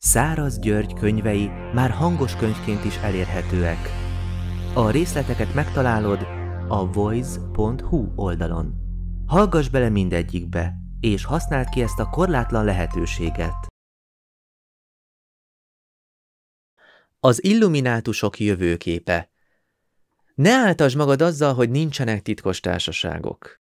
Száraz György könyvei már hangos könyvként is elérhetőek. A részleteket megtalálod a voice.hu oldalon. Hallgass bele mindegyikbe, és használd ki ezt a korlátlan lehetőséget. Az illuminátusok jövőképe Ne áltasd magad azzal, hogy nincsenek titkos társaságok.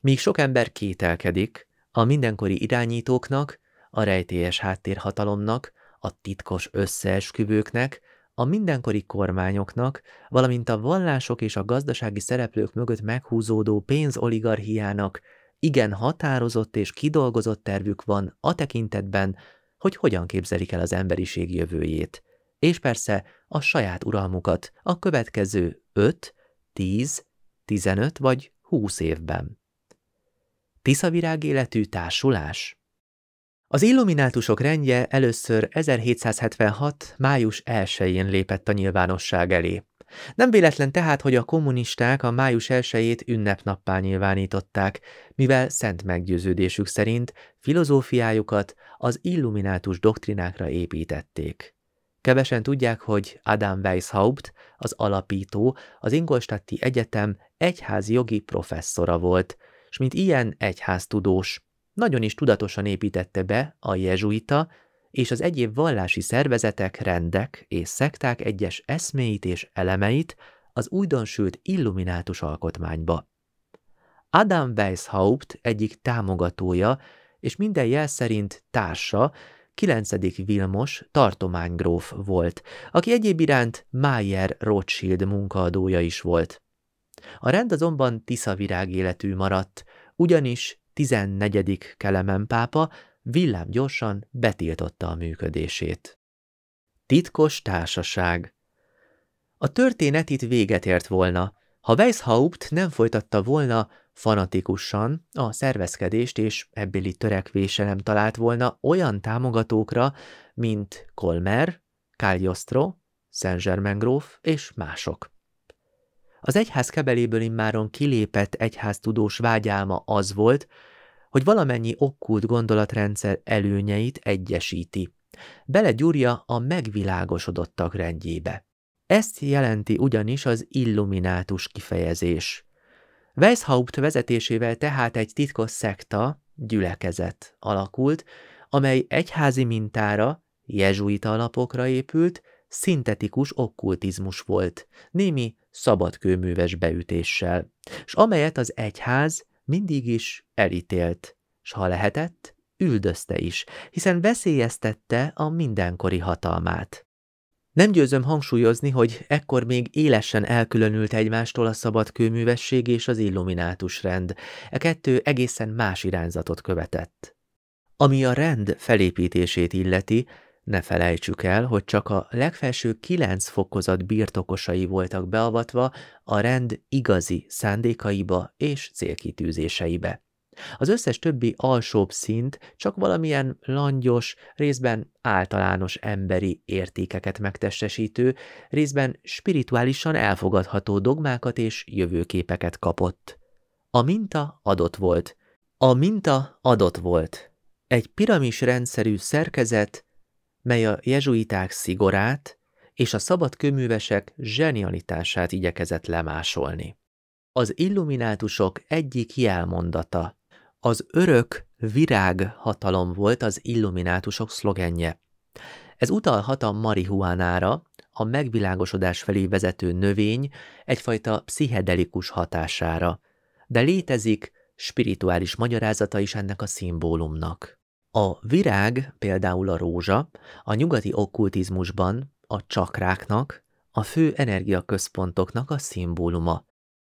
Míg sok ember kételkedik, a mindenkori irányítóknak a rejtélyes háttérhatalomnak, a titkos összeesküvőknek, a mindenkori kormányoknak, valamint a vallások és a gazdasági szereplők mögött meghúzódó pénzoligarchiának igen határozott és kidolgozott tervük van a tekintetben, hogy hogyan képzelik el az emberiség jövőjét, és persze a saját uralmukat a következő 5, 10, 15 vagy 20 évben. Tiszavirág életű társulás az illuminátusok rendje először 1776. május 1-én lépett a nyilvánosság elé. Nem véletlen tehát, hogy a kommunisták a május 1-ét ünnepnappá nyilvánították, mivel szent meggyőződésük szerint filozófiájukat az illuminátus doktrinákra építették. Kevesen tudják, hogy Adam Weishaupt, az alapító, az Ingolstadti Egyetem egyházi jogi professzora volt, és mint ilyen egyháztudós, nagyon is tudatosan építette be a jezsuita és az egyéb vallási szervezetek, rendek és szekták egyes eszméit és elemeit az újdonsült illuminátus alkotmányba. Adam Weishaupt egyik támogatója és minden jel szerint társa, 9. Vilmos tartománygróf volt, aki egyéb iránt Mayer Rothschild munkaadója is volt. A rend azonban tiszavirág életű maradt, ugyanis 14. Kelemen pápa villámgyorsan betiltotta a működését. Titkos társaság A történet itt véget ért volna, ha Weishaupt nem folytatta volna fanatikusan a szervezkedést és ebbéli törekvése nem talált volna olyan támogatókra, mint Kolmer, Cagliostro, Saint-Germain gróf és mások. Az egyház kebeléből immáron kilépett egyháztudós vágyálma az volt, hogy valamennyi okkult gondolatrendszer előnyeit egyesíti. Belegyúrja a megvilágosodottak rendjébe. Ezt jelenti ugyanis az illuminátus kifejezés. Weishaupt vezetésével tehát egy titkos szekta, gyülekezet alakult, amely egyházi mintára, jezsuita alapokra épült, szintetikus okkultizmus volt, némi szabadkőműves beütéssel, s amelyet az egyház mindig is elítélt, s ha lehetett, üldözte is, hiszen veszélyeztette a mindenkori hatalmát. Nem győzöm hangsúlyozni, hogy ekkor még élesen elkülönült egymástól a szabad kőművesség és az illuminátus rend. E kettő egészen más irányzatot követett. Ami a rend felépítését illeti, ne felejtsük el, hogy csak a legfelső kilenc fokozat birtokosai voltak beavatva a rend igazi szándékaiba és célkitűzéseibe. Az összes többi alsóbb szint csak valamilyen langyos, részben általános emberi értékeket megtestesítő, részben spirituálisan elfogadható dogmákat és jövőképeket kapott. A minta adott volt. A minta adott volt. Egy piramis rendszerű szerkezet, mely a jezsuiták szigorát és a szabad köművesek zsenialitását igyekezett lemásolni. Az illuminátusok egyik jelmondata, az örök virág hatalom volt az illuminátusok szlogenje. Ez utalhat a marihuánára, a megvilágosodás felé vezető növény egyfajta pszichedelikus hatására, de létezik spirituális magyarázata is ennek a szimbólumnak. A virág, például a rózsa, a nyugati okkultizmusban a csakráknak, a fő energiaközpontoknak a szimbóluma.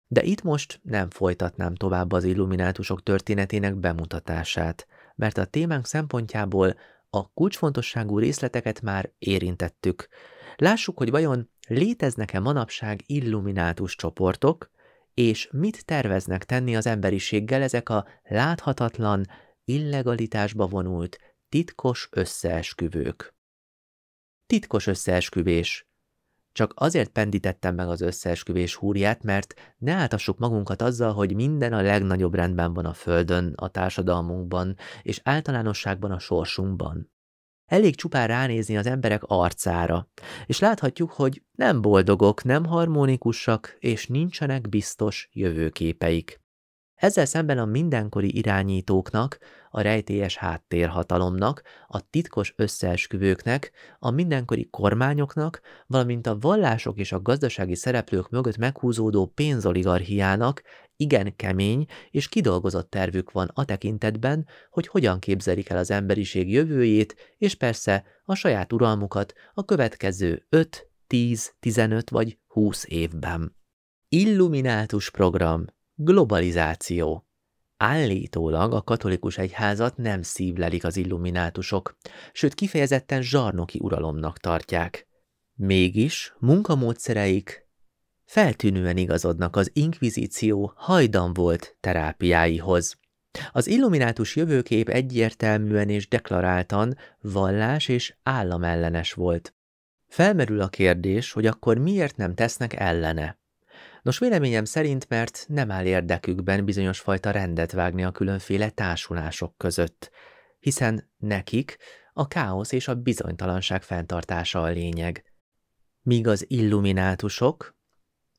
De itt most nem folytatnám tovább az illuminátusok történetének bemutatását, mert a témánk szempontjából a kulcsfontosságú részleteket már érintettük. Lássuk, hogy vajon léteznek-e manapság illuminátus csoportok, és mit terveznek tenni az emberiséggel ezek a láthatatlan, illegalitásba vonult titkos összeesküvők. Titkos összeesküvés. Csak azért pendítettem meg az összeesküvés húrját, mert ne áltassuk magunkat azzal, hogy minden a legnagyobb rendben van a földön, a társadalmunkban, és általánosságban a sorsunkban. Elég csupán ránézni az emberek arcára, és láthatjuk, hogy nem boldogok, nem harmonikusak, és nincsenek biztos jövőképeik. Ezzel szemben a mindenkori irányítóknak, a rejtélyes háttérhatalomnak, a titkos összeesküvőknek, a mindenkori kormányoknak, valamint a vallások és a gazdasági szereplők mögött meghúzódó pénzoligarchiának igen kemény és kidolgozott tervük van a tekintetben, hogy hogyan képzelik el az emberiség jövőjét, és persze a saját uralmukat a következő 5, 10, 15 vagy 20 évben. Illuminátus program Globalizáció Állítólag a katolikus egyházat nem szívlelik az illuminátusok, sőt kifejezetten zsarnoki uralomnak tartják. Mégis munkamódszereik feltűnően igazodnak az inkvizíció hajdan volt terápiáihoz. Az illuminátus jövőkép egyértelműen és deklaráltan vallás és államellenes volt. Felmerül a kérdés, hogy akkor miért nem tesznek ellene. Nos, véleményem szerint, mert nem áll érdekükben bizonyos fajta rendet vágni a különféle társulások között, hiszen nekik a káosz és a bizonytalanság fenntartása a lényeg. Míg az illuminátusok,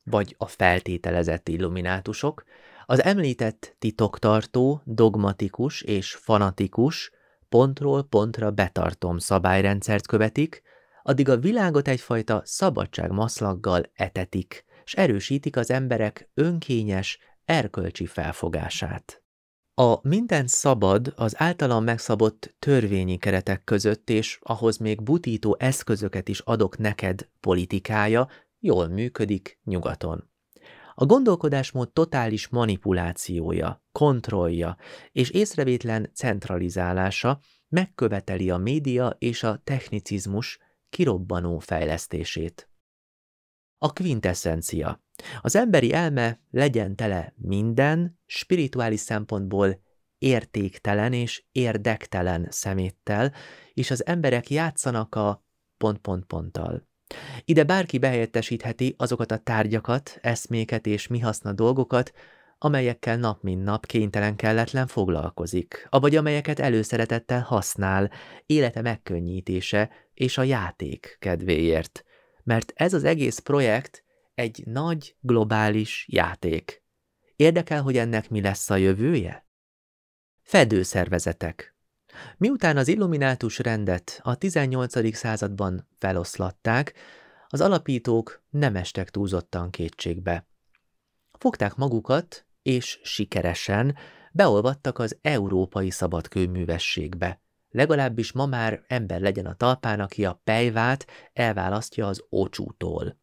vagy a feltételezett illuminátusok, az említett titoktartó, dogmatikus és fanatikus, pontról pontra betartom szabályrendszert követik, addig a világot egyfajta szabadságmaszlaggal etetik – s erősítik az emberek önkényes, erkölcsi felfogását. A minden szabad az általam megszabott törvényi keretek között, és ahhoz még butító eszközöket is adok neked politikája, jól működik nyugaton. A gondolkodásmód totális manipulációja, kontrollja és észrevétlen centralizálása megköveteli a média és a technicizmus kirobbanó fejlesztését. A quintessencia. Az emberi elme legyen tele minden, spirituális szempontból értéktelen és érdektelen szeméttel, és az emberek játszanak a pont-pont-ponttal. Ide bárki behelyettesítheti azokat a tárgyakat, eszméket és mi haszna dolgokat, amelyekkel nap mint nap kénytelen kelletlen foglalkozik, avagy amelyeket előszeretettel használ, élete megkönnyítése és a játék kedvéért – mert ez az egész projekt egy nagy globális játék. Érdekel, hogy ennek mi lesz a jövője? Fedőszervezetek Miután az illuminátus rendet a 18. században feloszlatták, az alapítók nem estek túlzottan kétségbe. Fogták magukat, és sikeresen beolvadtak az európai szabadkőművességbe legalábbis ma már ember legyen a talpán, aki a pejvát elválasztja az ócsútól.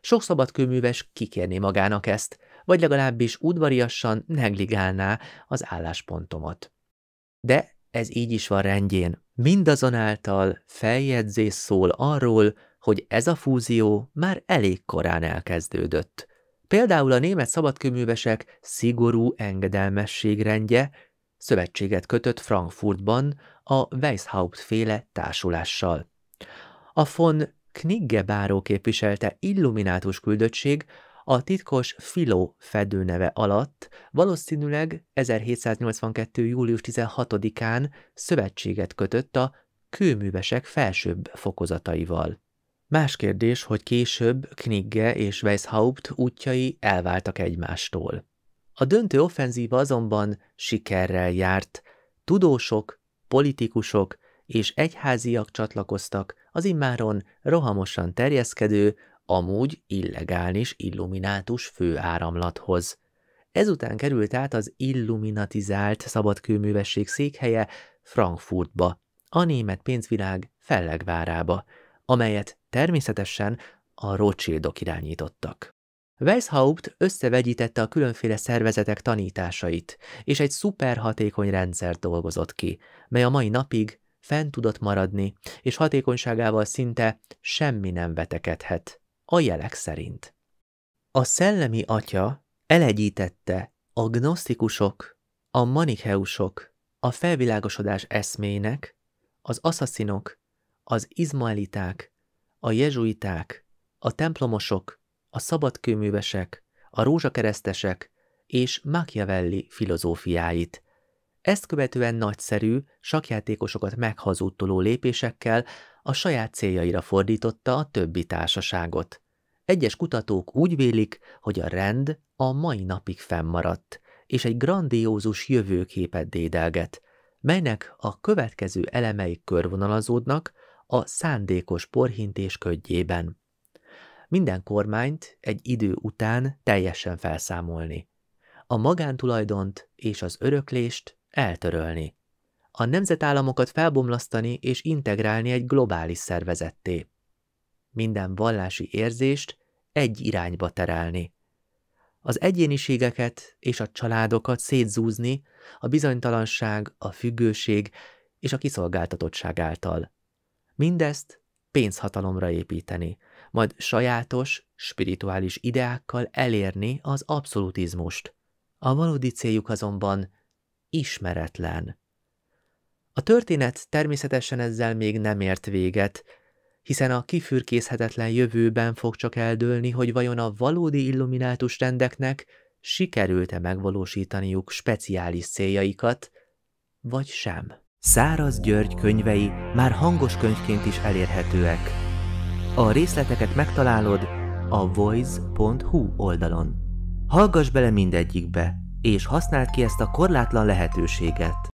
Sok szabadkőműves kikérné magának ezt, vagy legalábbis udvariassan negligálná az álláspontomat. De ez így is van rendjén. Mindazonáltal feljegyzés szól arról, hogy ez a fúzió már elég korán elkezdődött. Például a német szabadkőművesek szigorú engedelmességrendje Szövetséget kötött Frankfurtban a Weishaupt féle társulással. A von Knigge báró képviselte illuminátus küldöttség a titkos Filó fedőneve alatt valószínűleg 1782. július 16-án szövetséget kötött a kőművesek felsőbb fokozataival. Más kérdés, hogy később Knigge és Weishaupt útjai elváltak egymástól. A döntő offenzíva azonban sikerrel járt. Tudósok, politikusok és egyháziak csatlakoztak az immáron rohamosan terjeszkedő, amúgy illegális illuminátus főáramlathoz. Ezután került át az illuminatizált szabadkőművesség székhelye Frankfurtba, a német pénzvilág fellegvárába, amelyet természetesen a Rothschildok irányítottak. Weishaupt összevegyítette a különféle szervezetek tanításait, és egy szuperhatékony rendszert dolgozott ki, mely a mai napig fent tudott maradni, és hatékonyságával szinte semmi nem vetekedhet, a jelek szerint. A szellemi atya elegyítette a gnosztikusok, a manicheusok, a felvilágosodás eszmének, az asszaszinok, az izmaeliták, a jezsuiták, a templomosok, a szabadkőművesek, a rózsakeresztesek és Machiavelli filozófiáit. Ezt követően nagyszerű, sakjátékosokat meghazudtoló lépésekkel a saját céljaira fordította a többi társaságot. Egyes kutatók úgy vélik, hogy a rend a mai napig fennmaradt, és egy grandiózus jövőképet dédelget, melynek a következő elemei körvonalazódnak a szándékos porhintés ködjében minden kormányt egy idő után teljesen felszámolni, a magántulajdont és az öröklést eltörölni, a nemzetállamokat felbomlasztani és integrálni egy globális szervezetté, minden vallási érzést egy irányba terelni, az egyéniségeket és a családokat szétzúzni a bizonytalanság, a függőség és a kiszolgáltatottság által. Mindezt pénzhatalomra építeni – majd sajátos, spirituális ideákkal elérni az abszolutizmust. A valódi céljuk azonban ismeretlen. A történet természetesen ezzel még nem ért véget, hiszen a kifürkészhetetlen jövőben fog csak eldőlni, hogy vajon a valódi illuminátus rendeknek sikerült-e megvalósítaniuk speciális céljaikat, vagy sem. Száraz György könyvei már hangos könyvként is elérhetőek. A részleteket megtalálod a voice.hu oldalon. Hallgass bele mindegyikbe, és használd ki ezt a korlátlan lehetőséget.